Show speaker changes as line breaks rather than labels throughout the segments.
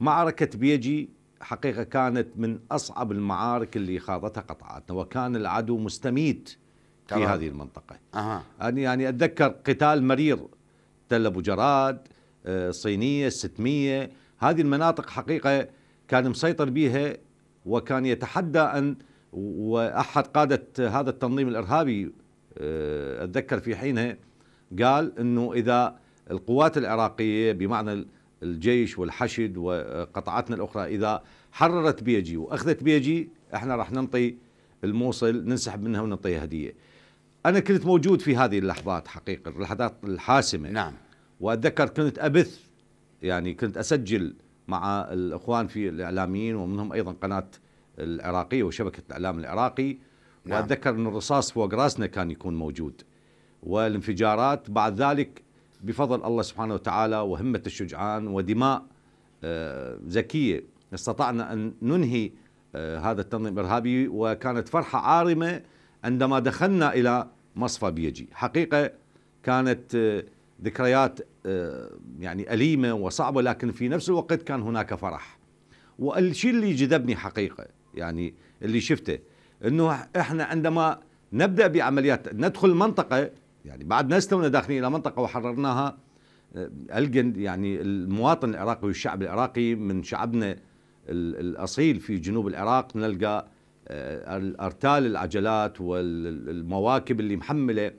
معركة بيجي حقيقة كانت من أصعب المعارك اللي خاضتها قطاعاتنا وكان العدو مستميت في طبعا. هذه المنطقة أه. أنا يعني-, يعني أتذكر قتال مرير تل أبو جراد آه، صينية 600 هذه المناطق حقيقة كان مسيطر بها وكان يتحدى أن وأحد قادة هذا التنظيم الإرهابي آه، أتذكر في حينها قال أنه إذا القوات العراقية بمعنى الجيش والحشد وقطعتنا الاخرى اذا حررت بيجي واخذت بيجي احنا راح ننطي الموصل ننسحب منها ونعطيها هديه. انا كنت موجود في هذه اللحظات حقيقه اللحظات الحاسمه نعم واتذكر كنت ابث يعني كنت اسجل مع الاخوان في الاعلاميين ومنهم ايضا قناه العراقيه وشبكه الاعلام العراقي نعم. واتذكر ان الرصاص فوق راسنا كان يكون موجود والانفجارات بعد ذلك بفضل الله سبحانه وتعالى وهمة الشجعان ودماء آه، زكية استطعنا أن ننهي آه، هذا التنظيم الإرهابي وكانت فرحة عارمة عندما دخلنا إلى مصفى بيجي حقيقة كانت آه، ذكريات يعني أليمة وصعبة لكن في نفس الوقت كان هناك فرح والشيء اللي جذبني حقيقة يعني اللي شفته أنه إحنا عندما نبدأ بعمليات ندخل منطقة يعني بعد ما استونا داخلين الى منطقه وحررناها آه، الجن يعني المواطن العراقي والشعب العراقي من شعبنا الاصيل في جنوب العراق نلقى آه، الارتال العجلات والمواكب اللي محمله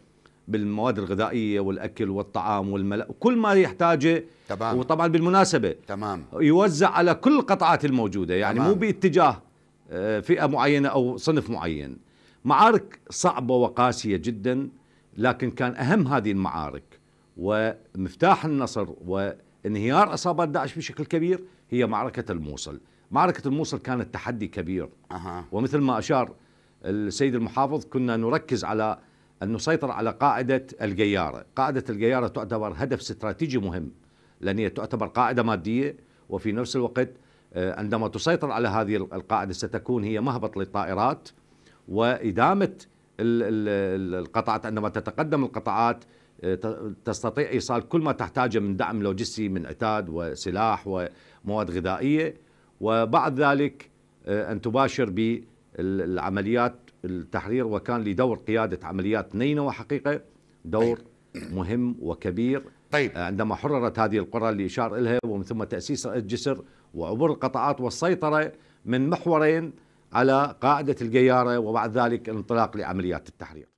بالمواد الغذائيه والاكل والطعام والملا كل ما يحتاجه تمام وطبعا بالمناسبه تمام يوزع على كل القطاعات الموجوده يعني تمام. مو باتجاه آه، فئه معينه او صنف معين معارك صعبه وقاسيه جدا لكن كان أهم هذه المعارك ومفتاح النصر وانهيار عصابات داعش بشكل كبير هي معركة الموصل معركة الموصل كانت تحدي كبير أه. ومثل ما أشار السيد المحافظ كنا نركز على أن نسيطر على قاعدة القيارة قاعدة القيارة تعتبر هدف استراتيجي مهم لأن هي تعتبر قاعدة مادية وفي نفس الوقت آه، عندما تسيطر على هذه القاعدة ستكون هي مهبط للطائرات وإدامة القطعات عندما تتقدم القطعات آه، تستطيع ايصال كل ما تحتاجه من دعم لوجستي من عتاد وسلاح ومواد غذائيه وبعد ذلك آه، ان تباشر بالعمليات التحرير وكان لدور قياده عمليات نينوى حقيقه دور مهم وكبير طيب آه، عندما حررت هذه القرى اللي اشار الها ومن ثم تاسيس الجسر وعبور القطاعات والسيطره من محورين على قاعدة الجيارة وبعد ذلك الانطلاق لعمليات التحرير